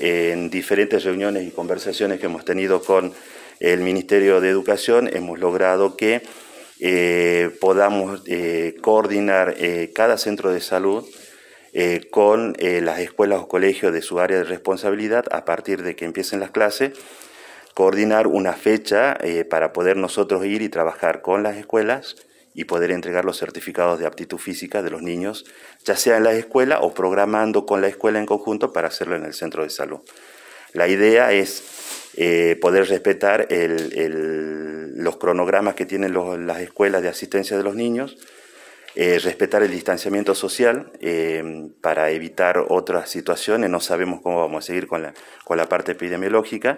en diferentes reuniones y conversaciones que hemos tenido con el Ministerio de Educación, hemos logrado que eh, podamos eh, coordinar eh, cada centro de salud con las escuelas o colegios de su área de responsabilidad a partir de que empiecen las clases, coordinar una fecha para poder nosotros ir y trabajar con las escuelas y poder entregar los certificados de aptitud física de los niños, ya sea en la escuela o programando con la escuela en conjunto para hacerlo en el centro de salud. La idea es eh, poder respetar los cronogramas que tienen las escuelas de asistencia de los niños, eh, respetar el distanciamiento social eh, para evitar otras situaciones, no sabemos cómo vamos a seguir con la parte epidemiológica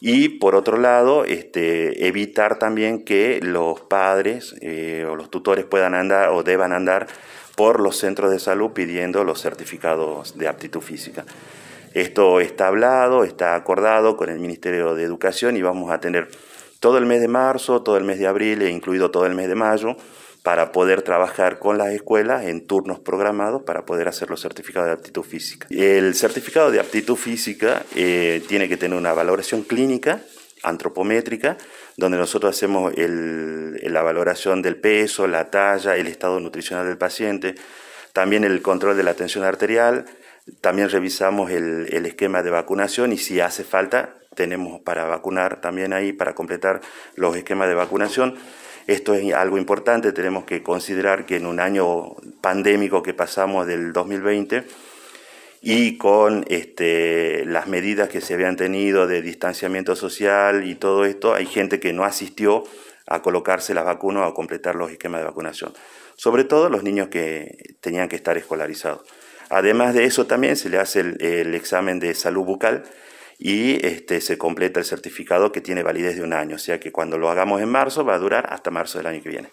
y por otro lado, este, evitar también que los padres eh, o los tutores puedan andar o deban andar por los centros de salud pidiendo los certificados de aptitud física. Esto está hablado, está acordado con el Ministerio de Educación y vamos a tener todo el mes de marzo, todo el mes de abril e incluido todo el mes de mayo para poder trabajar con las escuelas en turnos programados para poder hacer los certificados de aptitud física. El certificado de aptitud física eh, tiene que tener una valoración clínica antropométrica, donde nosotros hacemos la valoración del peso, la talla, el estado nutricional del paciente, también el control de la tensión arterial, también revisamos el, el esquema de vacunación y si hace falta tenemos para vacunar también ahí, para completar los esquemas de vacunación. Esto es algo importante, tenemos que considerar que en un año pandémico que pasamos del 2020 y con este, las medidas que se habían tenido de distanciamiento social y todo esto, hay gente que no asistió a colocarse las vacunas o a completar los esquemas de vacunación. Sobre todo los niños que tenían que estar escolarizados. Además de eso también se le hace el examen de salud bucal, y este, se completa el certificado que tiene validez de un año. O sea que cuando lo hagamos en marzo va a durar hasta marzo del año que viene.